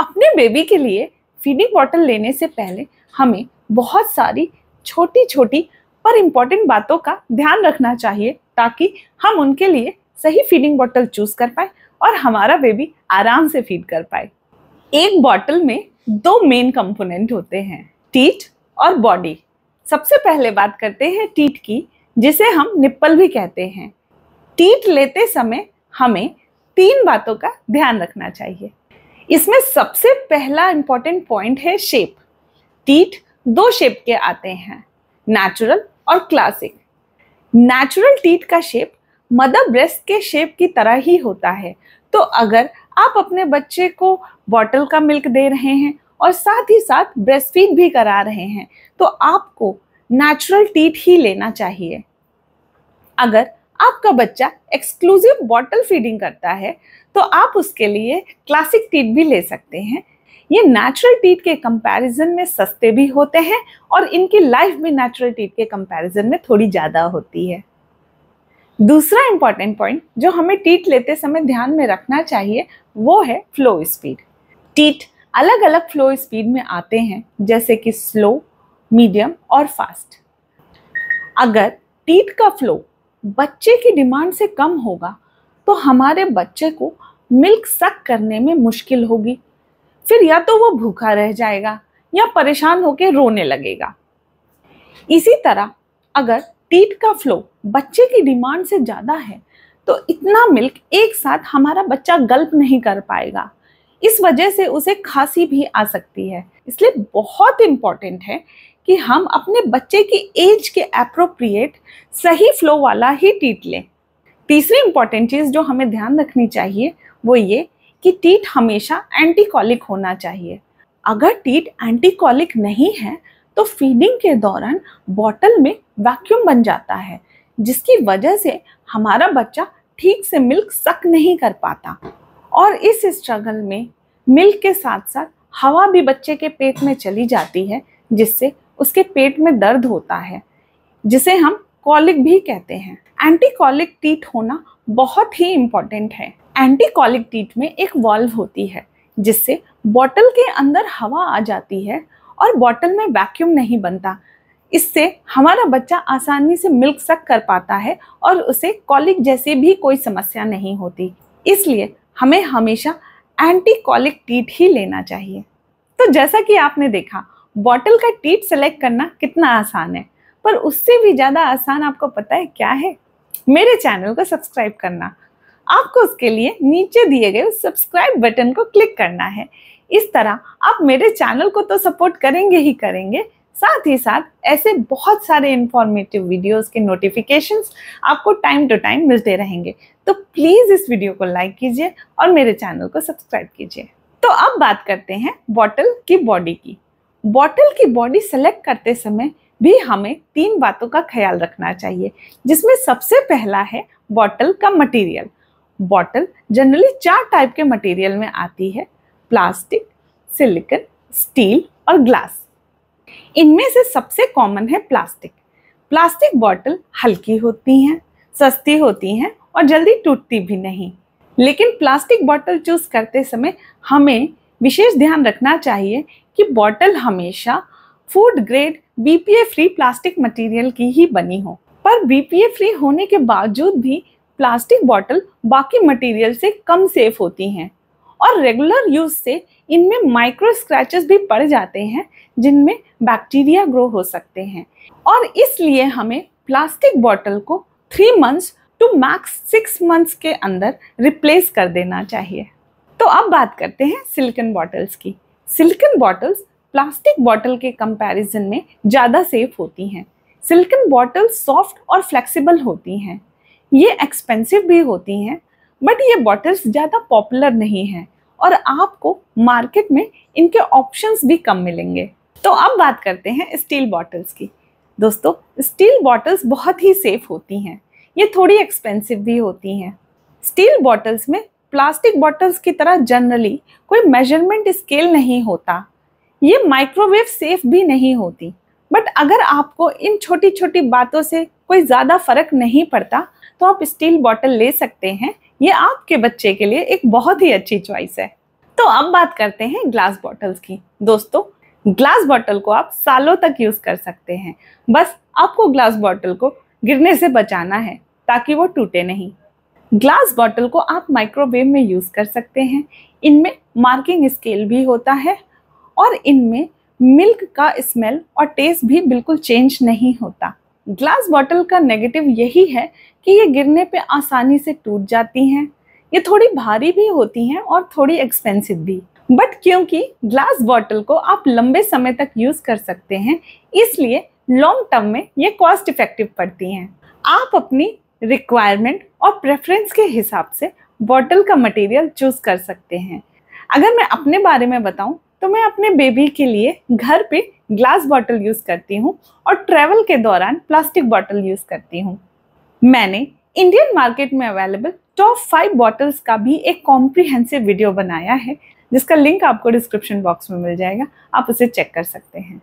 अपने बेबी के लिए फीडिंग बॉटल लेने से पहले हमें बहुत सारी छोटी छोटी पर इम्पॉर्टेंट बातों का ध्यान रखना चाहिए ताकि हम उनके लिए सही फीडिंग बॉटल चूज कर पाए और हमारा बेबी आराम से फीड कर पाए एक बॉटल में दो मेन कंपोनेंट होते हैं टीट और बॉडी सबसे पहले बात करते हैं टीट की जिसे हम निप्पल भी कहते हैं टीट लेते समय हमें तीन बातों का ध्यान रखना चाहिए इसमें सबसे पहला इंपॉर्टेंट पॉइंट है शेप टीट दो शेप के आते हैं नेचुरल और क्लासिक नेचुरल टीट का शेप मदर ब्रेस्ट के शेप की तरह ही होता है तो अगर आप अपने बच्चे को बॉटल का मिल्क दे रहे हैं और साथ ही साथ ब्रेस्ट फीड भी करा रहे हैं तो आपको नेचुरल टीट ही लेना चाहिए अगर आपका बच्चा एक्सक्लूसिव बॉटल फीडिंग करता है तो आप उसके लिए क्लासिक टीट भी ले सकते हैं ये नेचुरल टीट के कंपैरिजन में सस्ते भी होते हैं और इनकी लाइफ भी नेचुरल टीट के कंपैरिजन में थोड़ी ज़्यादा होती है दूसरा इम्पॉर्टेंट पॉइंट जो हमें टीट लेते समय ध्यान में रखना चाहिए वो है फ्लो स्पीड टीट अलग अलग फ्लो स्पीड में आते हैं जैसे कि स्लो मीडियम और फास्ट अगर टीट का फ्लो बच्चे की डिमांड से कम होगा तो हमारे बच्चे को मिल्क सक करने में मुश्किल होगी फिर या तो वो भूखा रह जाएगा या परेशान होकर रोने लगेगा इसी तरह अगर टीट का फ्लो बच्चे की डिमांड से ज़्यादा है तो इतना मिल्क एक साथ हमारा बच्चा गल्प नहीं कर पाएगा इस वजह से उसे खांसी भी आ सकती है इसलिए बहुत इम्पॉर्टेंट है कि हम अपने बच्चे की एज के अप्रोप्रिएट सही फ्लो वाला ही टीट लें तीसरी इंपॉर्टेंट चीज़ जो हमें ध्यान रखनी चाहिए वो ये कि टीट हमेशा एंटीकॉलिक होना चाहिए अगर टीट एंटीकॉलिक नहीं है तो फीडिंग के दौरान बॉटल में वैक्यूम बन जाता है जिसकी वजह से हमारा बच्चा ठीक से मिल्क सक नहीं कर पाता और इस स्ट्रगल में मिल्क के साथ साथ हवा भी बच्चे के पेट में चली जाती है जिससे उसके पेट में दर्द होता है जिसे हम कॉलिक भी कहते हैं एंटी कॉलिक टीट होना बहुत ही इम्पॉर्टेंट है एंटी कॉलिक टीट में एक वॉल्व होती है जिससे बॉटल के अंदर हवा आ जाती है और बॉटल में वैक्यूम नहीं बनता इससे हमारा बच्चा आसानी से मिल्क सक कर पाता है और उसे कॉलिक जैसी भी कोई समस्या नहीं होती इसलिए हमें हमेशा एंटी कॉलिक टीट ही लेना चाहिए तो जैसा कि आपने देखा बॉटल का टीट सेलेक्ट करना कितना आसान है पर उससे भी ज़्यादा आसान आपको पता है क्या है मेरे चैनल को सब्सक्राइब करना आपको उसके लिए नीचे दिए गए सब्सक्राइब बटन को क्लिक करना है इस तरह आप मेरे चैनल को तो सपोर्ट करेंगे ही करेंगे साथ ही साथ ऐसे बहुत सारे इंफॉर्मेटिव वीडियोस के नोटिफिकेशंस आपको टाइम टू टाइम मिलते रहेंगे तो प्लीज़ इस वीडियो को लाइक कीजिए और मेरे चैनल को सब्सक्राइब कीजिए तो अब बात करते हैं बॉटल की बॉडी की बॉटल की बॉडी सेलेक्ट करते समय भी हमें तीन बातों का ख्याल रखना चाहिए जिसमें सबसे पहला है बॉटल का मटेरियल बॉटल जनरली चार टाइप के मटेरियल में आती है प्लास्टिक सिलिकन स्टील और ग्लास इनमें से सबसे कॉमन है प्लास्टिक प्लास्टिक बॉटल हल्की होती हैं सस्ती होती हैं और जल्दी टूटती भी नहीं लेकिन प्लास्टिक बॉटल चूज करते समय हमें विशेष ध्यान रखना चाहिए कि बॉटल हमेशा food grade BPA free plastic material की ही बनी हो पर बीपीए फ्री होने के बावजूद भी प्लास्टिक बॉटल बाकी मटेरियल से कम सेफ होती हैं और रेगुलर यूज से इनमें माइक्रो स्क्रैचेस भी पड़ जाते हैं जिनमें बैक्टीरिया ग्रो हो सकते हैं और इसलिए हमें प्लास्टिक बॉटल को three months to max six months के अंदर रिप्लेस कर देना चाहिए तो अब बात करते हैं सिलिकन बॉटल्स की सिलिकन बॉटल्स प्लास्टिक बॉटल के कंपैरिजन में ज़्यादा सेफ होती हैं सिलिकन बॉटल्स सॉफ्ट और फ्लेक्सिबल होती हैं ये एक्सपेंसिव भी होती हैं बट ये बॉटल्स ज़्यादा पॉपुलर नहीं हैं और आपको मार्केट में इनके ऑप्शंस भी कम मिलेंगे तो अब बात करते हैं स्टील बॉटल्स की दोस्तों स्टील बॉटल्स बहुत ही सेफ होती हैं ये थोड़ी एक्सपेंसिव भी होती हैं स्टील बॉटल्स में प्लास्टिक बॉटल्स की तरह जनरली कोई मेजरमेंट स्केल नहीं होता ये माइक्रोवेव सेफ भी नहीं होती बट अगर आपको इन छोटी छोटी बातों से कोई ज़्यादा फर्क नहीं पड़ता तो आप स्टील बॉटल ले सकते हैं ये आपके बच्चे के लिए एक बहुत ही अच्छी चॉइस है तो अब बात करते हैं ग्लास बॉटल्स की दोस्तों ग्लास बॉटल को आप सालों तक यूज़ कर सकते हैं बस आपको ग्लास बॉटल को गिरने से बचाना है ताकि वो टूटे नहीं ग्लास बॉटल को आप माइक्रोवेव में यूज़ कर सकते हैं इनमें मार्किंग स्केल भी होता है और इनमें मिल्क का स्मेल और टेस्ट भी बिल्कुल चेंज नहीं होता ग्लास बॉटल का नेगेटिव यही है कि ये गिरने पे आसानी से टूट जाती हैं ये थोड़ी भारी भी होती हैं और थोड़ी एक्सपेंसिव भी बट क्योंकि ग्लास बॉटल को आप लंबे समय तक यूज़ कर सकते हैं इसलिए लॉन्ग टर्म में ये कॉस्ट इफेक्टिव पड़ती हैं आप अपनी रिक्वायरमेंट और प्रेफरेंस के हिसाब से बॉटल का मटेरियल चूज़ कर सकते हैं अगर मैं अपने बारे में बताऊं तो मैं अपने बेबी के लिए घर पे ग्लास बॉटल यूज़ करती हूँ और ट्रेवल के दौरान प्लास्टिक बॉटल यूज़ करती हूँ मैंने इंडियन मार्केट में अवेलेबल टॉप फाइव बॉटल्स का भी एक कॉम्प्रिहेंसिव वीडियो बनाया है जिसका लिंक आपको डिस्क्रिप्शन बॉक्स में मिल जाएगा आप उसे चेक कर सकते हैं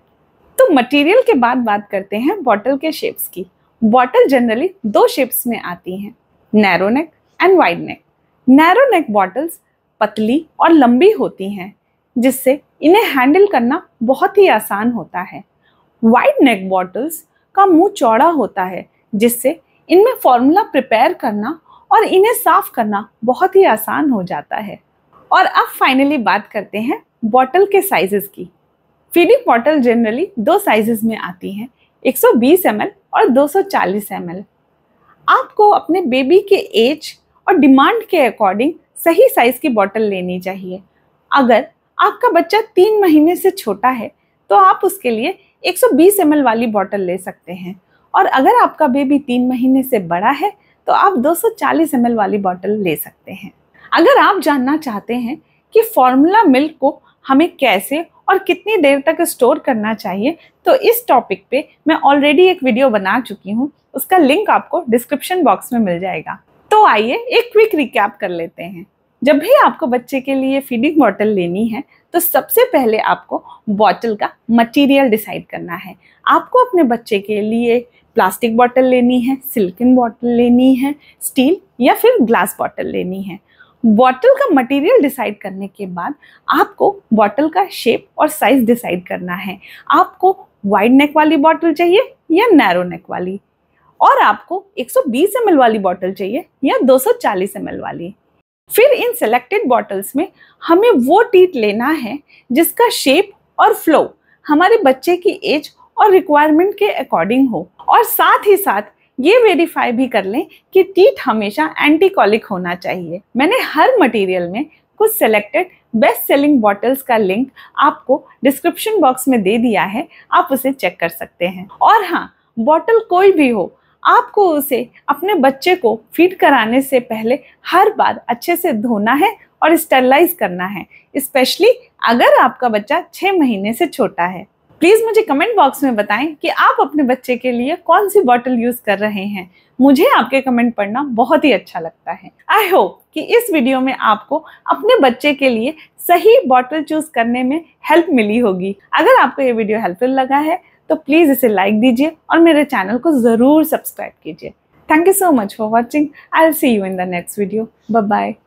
तो मटेरियल के बाद बात करते हैं बॉटल के शेप्स की बॉटल जनरली दो शेप्स में आती हैं narrow neck and wide neck narrow neck bottles पतली और लंबी होती हैं जिससे इन्हें हैंडल करना बहुत ही आसान होता है वाइड नेक बॉटल्स का मुंह चौड़ा होता है जिससे इनमें फॉर्मूला प्रिपेयर करना और इन्हें साफ करना बहुत ही आसान हो जाता है और अब फाइनली बात करते हैं बॉटल के साइजेस की फीडिंग बॉटल जनरली दो साइजेस में आती हैं 120 सौ और 240 ml। आपको अपने बेबी के एज और डिमांड के अकॉर्डिंग सही साइज की बॉटल लेनी चाहिए अगर आपका बच्चा तीन महीने से छोटा है तो आप उसके लिए 120 सौ वाली बॉटल ले सकते हैं और अगर आपका बेबी तीन महीने से बड़ा है तो आप 240 सौ वाली बॉटल ले सकते हैं अगर आप जानना चाहते हैं कि फॉर्मूला मिल्क को हमें कैसे और कितनी देर तक स्टोर करना चाहिए तो इस टॉपिक पे मैं ऑलरेडी एक वीडियो बना चुकी हूँ उसका लिंक आपको डिस्क्रिप्शन बॉक्स में मिल जाएगा तो आइए एक क्विक रिकैप कर लेते हैं जब भी आपको बच्चे के लिए फीडिंग बॉटल लेनी है तो सबसे पहले आपको बॉटल का मटेरियल डिसाइड करना है आपको अपने बच्चे के लिए प्लास्टिक बॉटल लेनी है सिल्किन बॉटल लेनी है स्टील या फिर ग्लास बॉटल लेनी है बॉटल का मटेरियल डिसाइड करने के बाद आपको बॉटल का शेप और साइज डिसाइड करना है आपको वाइड नेक वाली बॉटल चाहिए या नैरो नेक वाली और आपको 120 सौ वाली बॉटल चाहिए या 240 ml वाली फिर इन सेलेक्टेड बॉटल्स में हमें वो टीट लेना है जिसका शेप और फ्लो हमारे बच्चे की एज और रिक्वायरमेंट के अकॉर्डिंग हो और साथ ही साथ ये वेरीफाई भी कर लें कि टीट हमेशा एंटीकॉलिक होना चाहिए मैंने हर मटेरियल में कुछ सेलेक्टेड बेस्ट सेलिंग बॉटल्स का लिंक आपको डिस्क्रिप्शन बॉक्स में दे दिया है आप उसे चेक कर सकते हैं और हाँ बॉटल कोई भी हो आपको उसे अपने बच्चे को फीड कराने से पहले हर बार अच्छे से धोना है और स्टरलाइज करना है स्पेशली अगर आपका बच्चा छः महीने से छोटा है प्लीज़ मुझे कमेंट बॉक्स में बताएं कि आप अपने बच्चे के लिए कौन सी बॉटल यूज़ कर रहे हैं मुझे आपके कमेंट पढ़ना बहुत ही अच्छा लगता है आई होप कि इस वीडियो में आपको अपने बच्चे के लिए सही बॉटल चूज करने में हेल्प मिली होगी अगर आपको ये वीडियो हेल्पफुल लगा है तो प्लीज़ इसे लाइक दीजिए और मेरे चैनल को ज़रूर सब्सक्राइब कीजिए thank you so much for watching I see you in the next video bye